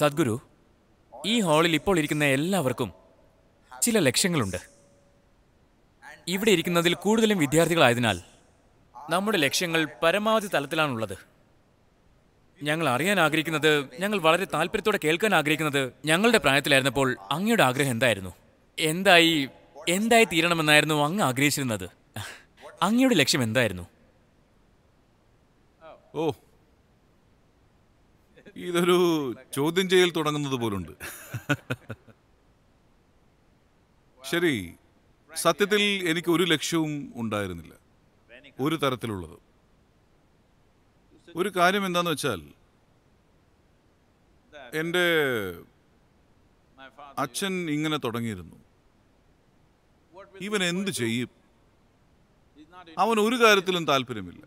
സദ്ഗുരു ഈ ഹാളിൽ ഇപ്പോൾ ഇരിക്കുന്ന എല്ലാവർക്കും ചില ലക്ഷ്യങ്ങളുണ്ട് ഇവിടെ ഇരിക്കുന്നതിൽ കൂടുതലും വിദ്യാർത്ഥികളായതിനാൽ നമ്മുടെ ലക്ഷ്യങ്ങൾ പരമാവധി തലത്തിലാണുള്ളത് ഞങ്ങൾ അറിയാൻ ആഗ്രഹിക്കുന്നത് ഞങ്ങൾ വളരെ താല്പര്യത്തോടെ കേൾക്കാൻ ആഗ്രഹിക്കുന്നത് ഞങ്ങളുടെ പ്രായത്തിലായിരുന്നപ്പോൾ അങ്ങയുടെ ആഗ്രഹം എന്തായിരുന്നു എന്തായി എന്തായി തീരണമെന്നായിരുന്നു അങ്ങ് ആഗ്രഹിച്ചിരുന്നത് അങ്ങയുടെ ലക്ഷ്യം എന്തായിരുന്നു ഓ ഇതൊരു ചോദ്യം ചെയ്യൽ തുടങ്ങുന്നത് പോലുണ്ട് ശരി സത്യത്തിൽ എനിക്ക് ഒരു ലക്ഷ്യവും ഉണ്ടായിരുന്നില്ല ഒരു തരത്തിലുള്ളത് ഒരു കാര്യം എന്താന്ന് വെച്ചാൽ എൻ്റെ അച്ഛൻ ഇങ്ങനെ തുടങ്ങിയിരുന്നു ഇവൻ എന്ത് ചെയ്യും അവൻ ഒരു കാര്യത്തിലും താല്പര്യമില്ല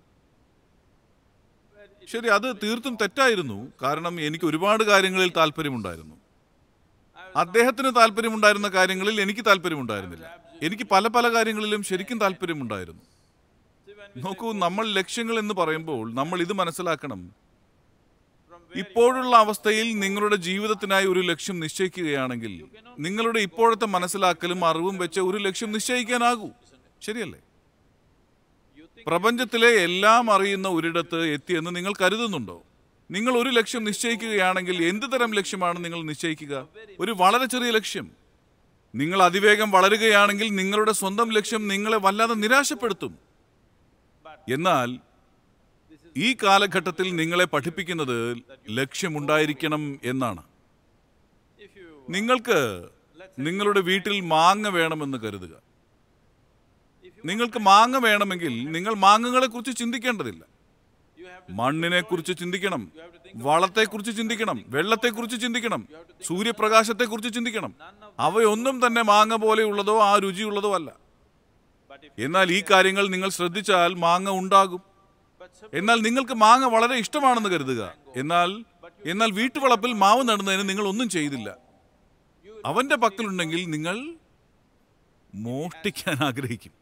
ശരി അത് തീർത്തും തെറ്റായിരുന്നു കാരണം എനിക്ക് ഒരുപാട് കാര്യങ്ങളിൽ താല്പര്യമുണ്ടായിരുന്നു അദ്ദേഹത്തിന് താല്പര്യമുണ്ടായിരുന്ന കാര്യങ്ങളിൽ എനിക്ക് താല്പര്യമുണ്ടായിരുന്നില്ല എനിക്ക് പല പല കാര്യങ്ങളിലും ശരിക്കും താല്പര്യമുണ്ടായിരുന്നു നോക്കൂ നമ്മൾ ലക്ഷ്യങ്ങൾ എന്ന് പറയുമ്പോൾ നമ്മൾ ഇത് മനസ്സിലാക്കണം ഇപ്പോഴുള്ള അവസ്ഥയിൽ നിങ്ങളുടെ ജീവിതത്തിനായി ഒരു ലക്ഷ്യം നിശ്ചയിക്കുകയാണെങ്കിൽ നിങ്ങളുടെ ഇപ്പോഴത്തെ മനസ്സിലാക്കലും അറിവും വെച്ച് ഒരു ലക്ഷ്യം നിശ്ചയിക്കാനാകൂ ശരിയല്ലേ പ്രപഞ്ചത്തിലെ എല്ലാം അറിയുന്ന ഒരിടത്ത് എത്തിയെന്ന് നിങ്ങൾ കരുതുന്നുണ്ടോ നിങ്ങൾ ഒരു ലക്ഷ്യം നിശ്ചയിക്കുകയാണെങ്കിൽ എന്ത് തരം ലക്ഷ്യമാണ് നിങ്ങൾ നിശ്ചയിക്കുക ഒരു വളരെ ചെറിയ ലക്ഷ്യം നിങ്ങൾ അതിവേഗം വളരുകയാണെങ്കിൽ നിങ്ങളുടെ സ്വന്തം ലക്ഷ്യം നിങ്ങളെ വല്ലാതെ നിരാശപ്പെടുത്തും എന്നാൽ ഈ കാലഘട്ടത്തിൽ നിങ്ങളെ പഠിപ്പിക്കുന്നത് ലക്ഷ്യമുണ്ടായിരിക്കണം എന്നാണ് നിങ്ങൾക്ക് നിങ്ങളുടെ വീട്ടിൽ മാങ്ങ വേണമെന്ന് കരുതുക നിങ്ങൾക്ക് മാങ്ങ വേണമെങ്കിൽ നിങ്ങൾ മാങ്ങകളെ കുറിച്ച് ചിന്തിക്കേണ്ടതില്ല മണ്ണിനെ കുറിച്ച് ചിന്തിക്കണം വളത്തെ കുറിച്ച് ചിന്തിക്കണം വെള്ളത്തെ കുറിച്ച് ചിന്തിക്കണം സൂര്യപ്രകാശത്തെ കുറിച്ച് ചിന്തിക്കണം അവയൊന്നും തന്നെ മാങ്ങ പോലെയുള്ളതോ ആ രുചിയുള്ളതോ അല്ല എന്നാൽ ഈ കാര്യങ്ങൾ നിങ്ങൾ ശ്രദ്ധിച്ചാൽ മാങ്ങ ഉണ്ടാകും എന്നാൽ നിങ്ങൾക്ക് മാങ്ങ വളരെ ഇഷ്ടമാണെന്ന് കരുതുക എന്നാൽ എന്നാൽ വീട്ടുവളപ്പിൽ മാവ് നടുന്നതിന് നിങ്ങൾ ഒന്നും ചെയ്തില്ല അവന്റെ പക്കലുണ്ടെങ്കിൽ നിങ്ങൾ മോഷ്ടിക്കാൻ ആഗ്രഹിക്കും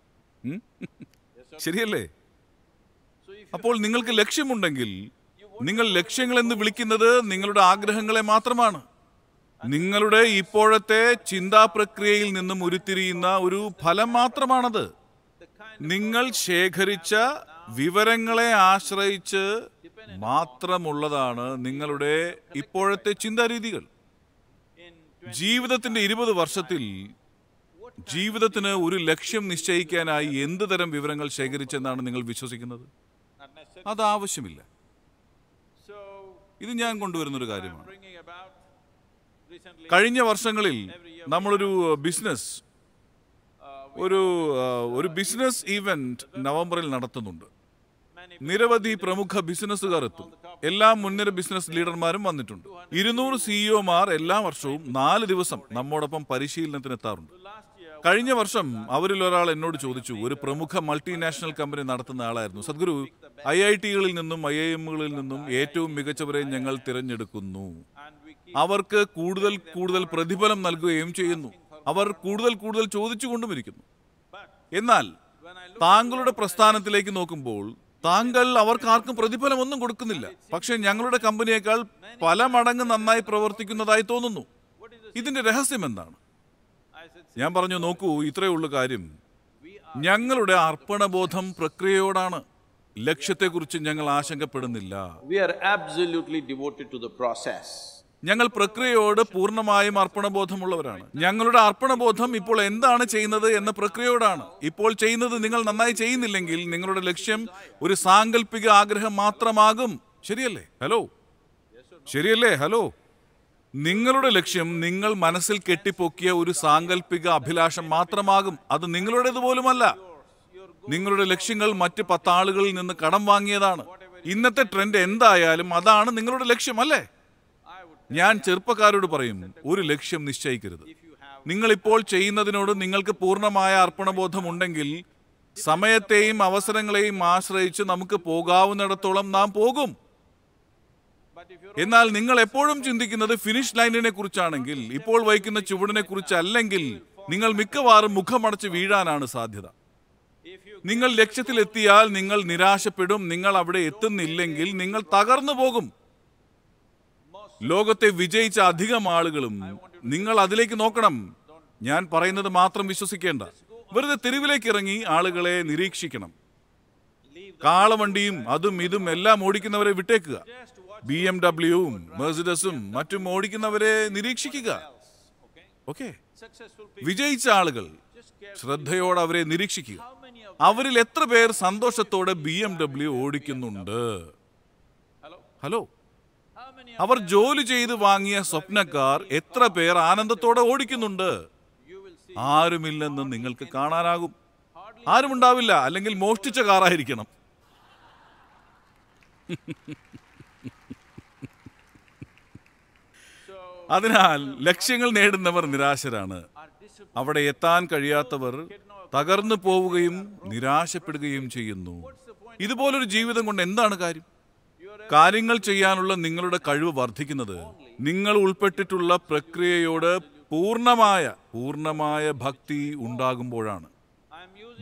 ശരിയല്ലേ അപ്പോൾ നിങ്ങൾക്ക് ലക്ഷ്യമുണ്ടെങ്കിൽ നിങ്ങൾ ലക്ഷ്യങ്ങളെന്ന് വിളിക്കുന്നത് നിങ്ങളുടെ ആഗ്രഹങ്ങളെ മാത്രമാണ് നിങ്ങളുടെ ഇപ്പോഴത്തെ ചിന്താ പ്രക്രിയയിൽ നിന്നും ഉരുത്തിരിയുന്ന ഒരു ഫലം മാത്രമാണത് നിങ്ങൾ ശേഖരിച്ച വിവരങ്ങളെ ആശ്രയിച്ച് മാത്രമുള്ളതാണ് നിങ്ങളുടെ ഇപ്പോഴത്തെ ചിന്താരീതികൾ ജീവിതത്തിന്റെ ഇരുപത് വർഷത്തിൽ ജീവിതത്തിന് ഒരു ലക്ഷ്യം നിശ്ചയിക്കാനായി എന്ത് തരം വിവരങ്ങൾ ശേഖരിച്ചെന്നാണ് നിങ്ങൾ വിശ്വസിക്കുന്നത് അത് ആവശ്യമില്ല ഇത് ഞാൻ കൊണ്ടുവരുന്നൊരു കാര്യമാണ് കഴിഞ്ഞ വർഷങ്ങളിൽ നമ്മളൊരു ബിസിനസ് ഒരു ഒരു ബിസിനസ് ഇവന്റ് നവംബറിൽ നടത്തുന്നുണ്ട് നിരവധി പ്രമുഖ ബിസിനസ്സുകാർ എത്തും എല്ലാ മുൻനിര ബിസിനസ് ലീഡർമാരും വന്നിട്ടുണ്ട് ഇരുന്നൂറ് സിഇഒമാർ എല്ലാ വർഷവും നാല് ദിവസം നമ്മോടൊപ്പം പരിശീലനത്തിന് എത്താറുണ്ട് കഴിഞ്ഞ വർഷം അവരിൽ ഒരാൾ എന്നോട് ചോദിച്ചു ഒരു പ്രമുഖ മൾട്ടിനാഷണൽ കമ്പനി നടത്തുന്ന ആളായിരുന്നു സദ്ഗുരു ഐ ഐ ടികളിൽ നിന്നും ഐ ഐ എമ്മുകളിൽ നിന്നും ഏറ്റവും മികച്ചവരെ ഞങ്ങൾ തിരഞ്ഞെടുക്കുന്നു അവർക്ക് കൂടുതൽ കൂടുതൽ പ്രതിഫലം നൽകുകയും ചെയ്യുന്നു അവർ കൂടുതൽ കൂടുതൽ ചോദിച്ചുകൊണ്ടുമിരിക്കുന്നു എന്നാൽ താങ്കളുടെ പ്രസ്ഥാനത്തിലേക്ക് നോക്കുമ്പോൾ താങ്കൾ അവർക്ക് ആർക്കും പ്രതിഫലം ഒന്നും കൊടുക്കുന്നില്ല പക്ഷേ ഞങ്ങളുടെ കമ്പനിയേക്കാൾ പല മടങ്ങ് നന്നായി പ്രവർത്തിക്കുന്നതായി തോന്നുന്നു ഇതിന്റെ രഹസ്യം എന്താണ് ഞാൻ പറഞ്ഞു നോക്കൂ ഇത്രയേ ഉള്ളൂ കാര്യം ഞങ്ങളുടെ അർപ്പണബോധം പ്രക്രിയയോടാണ് ലക്ഷ്യത്തെക്കുറിച്ച് ഞങ്ങൾ ആശങ്കപ്പെടുന്നില്ല ഞങ്ങൾ പ്രക്രിയയോട് പൂർണ്ണമായും അർപ്പണബോധമുള്ളവരാണ് ഞങ്ങളുടെ അർപ്പണബോധം ഇപ്പോൾ എന്താണ് ചെയ്യുന്നത് എന്ന പ്രക്രിയയോടാണ് ഇപ്പോൾ ചെയ്യുന്നത് നിങ്ങൾ നന്നായി ചെയ്യുന്നില്ലെങ്കിൽ നിങ്ങളുടെ ലക്ഷ്യം ഒരു സാങ്കല്പിക ആഗ്രഹം മാത്രമാകും ശരിയല്ലേ ഹലോ ശരിയല്ലേ ഹലോ നിങ്ങളുടെ ലക്ഷ്യം നിങ്ങൾ മനസ്സിൽ കെട്ടിപ്പൊക്കിയ ഒരു സാങ്കല്പിക അഭിലാഷം മാത്രമാകും അത് നിങ്ങളുടേത് പോലുമല്ല നിങ്ങളുടെ ലക്ഷ്യങ്ങൾ മറ്റ് പത്താളുകളിൽ നിന്ന് കടം വാങ്ങിയതാണ് ഇന്നത്തെ ട്രെൻഡ് എന്തായാലും അതാണ് നിങ്ങളുടെ ലക്ഷ്യം അല്ലേ ഞാൻ ചെറുപ്പക്കാരോട് പറയും ഒരു ലക്ഷ്യം നിശ്ചയിക്കരുത് നിങ്ങളിപ്പോൾ ചെയ്യുന്നതിനോട് നിങ്ങൾക്ക് പൂർണ്ണമായ അർപ്പണബോധമുണ്ടെങ്കിൽ സമയത്തെയും അവസരങ്ങളെയും ആശ്രയിച്ച് നമുക്ക് പോകാവുന്നിടത്തോളം നാം പോകും എന്നാൽ നിങ്ങൾ എപ്പോഴും ചിന്തിക്കുന്നത് ഫിനിഷ് ലൈനിനെ കുറിച്ചാണെങ്കിൽ ഇപ്പോൾ വഹിക്കുന്ന ചുവടിനെ കുറിച്ചല്ലെങ്കിൽ നിങ്ങൾ മിക്കവാറും മുഖമടച്ച് വീഴാനാണ് സാധ്യത നിങ്ങൾ ലക്ഷ്യത്തിലെത്തിയാൽ നിങ്ങൾ നിരാശപ്പെടും നിങ്ങൾ അവിടെ എത്തുന്നില്ലെങ്കിൽ നിങ്ങൾ തകർന്നു പോകും ലോകത്തെ വിജയിച്ച അധികം ആളുകളും നിങ്ങൾ അതിലേക്ക് നോക്കണം ഞാൻ പറയുന്നത് മാത്രം വിശ്വസിക്കേണ്ട വെറുതെ തെരുവിലേക്ക് ഇറങ്ങി ആളുകളെ നിരീക്ഷിക്കണം കാളവണ്ടിയും അതും ഇതും എല്ലാം ഓടിക്കുന്നവരെ വിട്ടേക്കുക ബി എം ഡബ്ല്യുവും മെഴ്സിഡസും മറ്റും ഓടിക്കുന്നവരെ നിരീക്ഷിക്കുക ഓക്കെ വിജയിച്ച ആളുകൾ ശ്രദ്ധയോടെ അവരെ നിരീക്ഷിക്കുക അവരിൽ എത്ര പേർ സന്തോഷത്തോടെ ബി എം ഡബ്ല്യു ഓടിക്കുന്നുണ്ട് ഹലോ അവർ ജോലി ചെയ്ത് വാങ്ങിയ സ്വപ്നക്കാർ എത്ര പേർ ആനന്ദത്തോടെ ഓടിക്കുന്നുണ്ട് ആരുമില്ലെന്ന് നിങ്ങൾക്ക് കാണാനാകും ആരുമുണ്ടാവില്ല അല്ലെങ്കിൽ മോഷ്ടിച്ച കാറായിരിക്കണം അതിനാൽ ലക്ഷ്യങ്ങൾ നേടുന്നവർ നിരാശരാണ് അവിടെ എത്താൻ കഴിയാത്തവർ തകർന്നു പോവുകയും നിരാശപ്പെടുകയും ചെയ്യുന്നു ഇതുപോലൊരു ജീവിതം കൊണ്ട് എന്താണ് കാര്യം കാര്യങ്ങൾ ചെയ്യാനുള്ള നിങ്ങളുടെ കഴിവ് വർദ്ധിക്കുന്നത് നിങ്ങൾ ഉൾപ്പെട്ടിട്ടുള്ള പ്രക്രിയയോട് പൂർണ്ണമായ പൂർണ്ണമായ ഭക്തി ഉണ്ടാകുമ്പോഴാണ്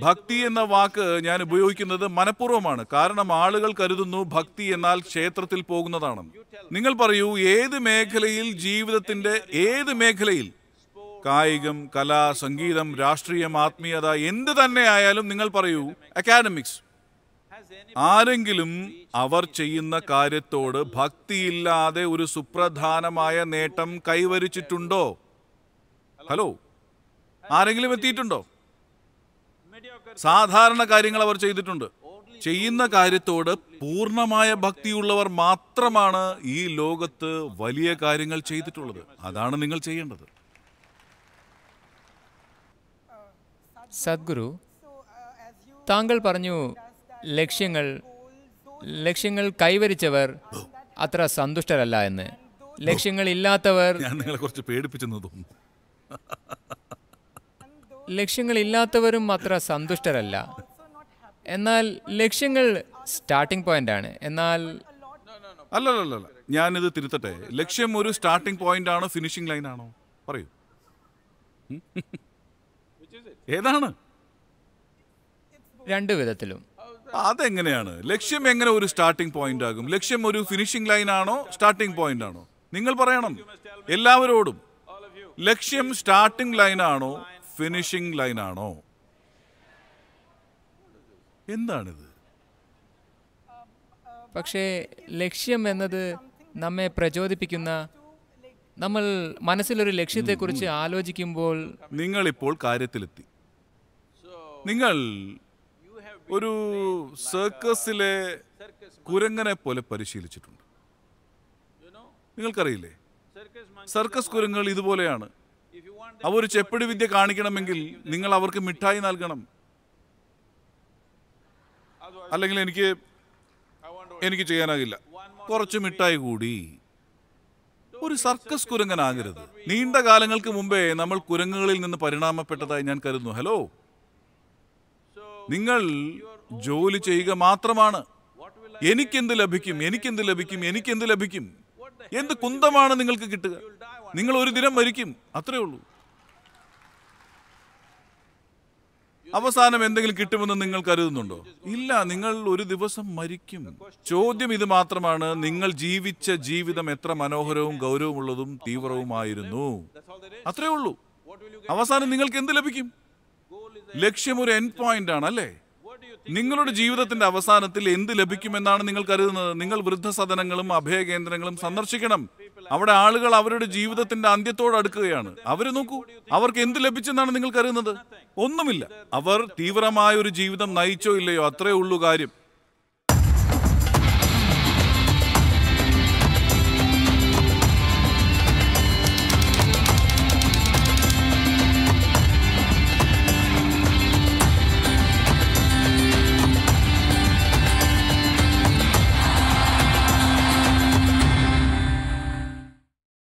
ഭക്തി എന്ന വാക്ക് ഞാൻ ഉപയോഗിക്കുന്നത് മനഃപൂർവ്വമാണ് കാരണം ആളുകൾ കരുതുന്നു ഭക്തി എന്നാൽ ക്ഷേത്രത്തിൽ പോകുന്നതാണ് നിങ്ങൾ പറയൂ ഏത് മേഖലയിൽ ജീവിതത്തിന്റെ ഏത് മേഖലയിൽ കായികം കല സംഗീതം രാഷ്ട്രീയം ആത്മീയത എന്ത് തന്നെ ആയാലും നിങ്ങൾ പറയൂ അക്കാഡമിക്സ് ആരെങ്കിലും അവർ ചെയ്യുന്ന കാര്യത്തോട് ഭക്തിയില്ലാതെ ഒരു സുപ്രധാനമായ നേട്ടം കൈവരിച്ചിട്ടുണ്ടോ ഹലോ ആരെങ്കിലും എത്തിയിട്ടുണ്ടോ സാധാരണ കാര്യങ്ങൾ അവർ ചെയ്തിട്ടുണ്ട് ചെയ്യുന്ന കാര്യത്തോട് പൂർണ്ണമായ ഭക്തിയുള്ളവർ മാത്രമാണ് ഈ ലോകത്ത് വലിയ കാര്യങ്ങൾ ചെയ്തിട്ടുള്ളത് അതാണ് നിങ്ങൾ ചെയ്യേണ്ടത് സദ്ഗുരു താങ്കൾ പറഞ്ഞു ലക്ഷ്യങ്ങൾ ലക്ഷ്യങ്ങൾ കൈവരിച്ചവർ അത്ര സന്തുഷ്ടരല്ല എന്ന് ലക്ഷ്യങ്ങൾ ഇല്ലാത്തവർ ഞാൻ നിങ്ങളെ കുറച്ച് പേടിപ്പിച്ചെന്ന് തോന്നുന്നു ലക്ഷ്യങ്ങളില്ലാത്തവരും അത്ര സന്തുഷ്ടരല്ല എന്നാൽ ലക്ഷ്യങ്ങൾ സ്റ്റാർട്ടിംഗ് പോയിന്റ് ആണ് എന്നാൽ അല്ലല്ലല്ല ഞാനിത് തിരുത്തട്ടെ ലക്ഷ്യം ഒരു സ്റ്റാർട്ടിംഗ് പോയിന്റ് ആണോ ഫിനിഷിംഗ് ലൈൻ ആണോ പറയൂ ഏതാണ് രണ്ടു വിധത്തിലും അതെങ്ങനെയാണ് ലക്ഷ്യം എങ്ങനെ ഒരു സ്റ്റാർട്ടിംഗ് പോയിന്റ് ആകും ലക്ഷ്യം ഒരു ഫിനിഷിംഗ് ലൈൻ ആണോ സ്റ്റാർട്ടിംഗ് പോയിന്റ് ആണോ നിങ്ങൾ പറയണം എല്ലാവരോടും ലക്ഷ്യം സ്റ്റാർട്ടിംഗ് ലൈൻ ആണോ ഫിനിഷിംഗ് ലൈനാണോ എന്താണിത് പക്ഷേ ലക്ഷ്യം എന്നത് നമ്മെ പ്രചോദിപ്പിക്കുന്ന നമ്മൾ മനസ്സിലൊരു ലക്ഷ്യത്തെക്കുറിച്ച് ആലോചിക്കുമ്പോൾ നിങ്ങൾ ഇപ്പോൾ കാര്യത്തിലെത്തി നിങ്ങൾ ഒരു സർക്കസിലെ കുരങ്ങനെ പോലെ പരിശീലിച്ചിട്ടുണ്ട് നിങ്ങൾക്കറിയില്ലേ സർക്കസ് കുരങ്ങൾ ഇതുപോലെയാണ് അവർ ചെപ്പിടി വിദ്യ കാണിക്കണമെങ്കിൽ നിങ്ങൾ അവർക്ക് മിഠായി നൽകണം അല്ലെങ്കിൽ എനിക്ക് എനിക്ക് ചെയ്യാനാകില്ല കുറച്ച് മിഠായി കൂടി ഒരു സർക്കസ് കുരങ്ങനാകരുത് നീണ്ട കാലങ്ങൾക്ക് മുമ്പേ നമ്മൾ കുരങ്ങുകളിൽ നിന്ന് പരിണാമപ്പെട്ടതായി ഞാൻ കരുതുന്നു ഹലോ നിങ്ങൾ ജോലി ചെയ്യുക മാത്രമാണ് എനിക്കെന്ത് ലഭിക്കും എനിക്കെന്ത് ലഭിക്കും എനിക്കെന്ത് ലഭിക്കും എന്ത് കുന്തമാണ് നിങ്ങൾക്ക് കിട്ടുക നിങ്ങൾ ഒരു ദിനം മരിക്കും അത്രേ ഉള്ളൂ അവസാനം എന്തെങ്കിലും കിട്ടുമെന്ന് നിങ്ങൾ കരുതുന്നുണ്ടോ ഇല്ല നിങ്ങൾ ഒരു ദിവസം മരിക്കും ചോദ്യം ഇത് മാത്രമാണ് നിങ്ങൾ ജീവിച്ച ജീവിതം എത്ര മനോഹരവും ഗൗരവമുള്ളതും തീവ്രവുമായിരുന്നു അത്രേ ഉള്ളൂ അവസാനം നിങ്ങൾക്ക് എന്ത് ലഭിക്കും ലക്ഷ്യം ഒരു എൻഡ് പോയിന്റ് ആണ് അല്ലേ നിങ്ങളുടെ ജീവിതത്തിന്റെ അവസാനത്തിൽ എന്ത് ലഭിക്കുമെന്നാണ് നിങ്ങൾ കരുതുന്നത് നിങ്ങൾ വൃദ്ധസദനങ്ങളും അഭയകേന്ദ്രങ്ങളും സന്ദർശിക്കണം അവിടെ ആളുകൾ അവരുടെ ജീവിതത്തിന്റെ അന്ത്യത്തോട് അടുക്കുകയാണ് അവർ നോക്കൂ അവർക്ക് എന്ത് ലഭിച്ചെന്നാണ് നിങ്ങൾ കരുതുന്നത് ഒന്നുമില്ല അവർ തീവ്രമായ ഒരു ജീവിതം നയിച്ചോ ഇല്ലയോ അത്രേ ഉള്ളൂ കാര്യം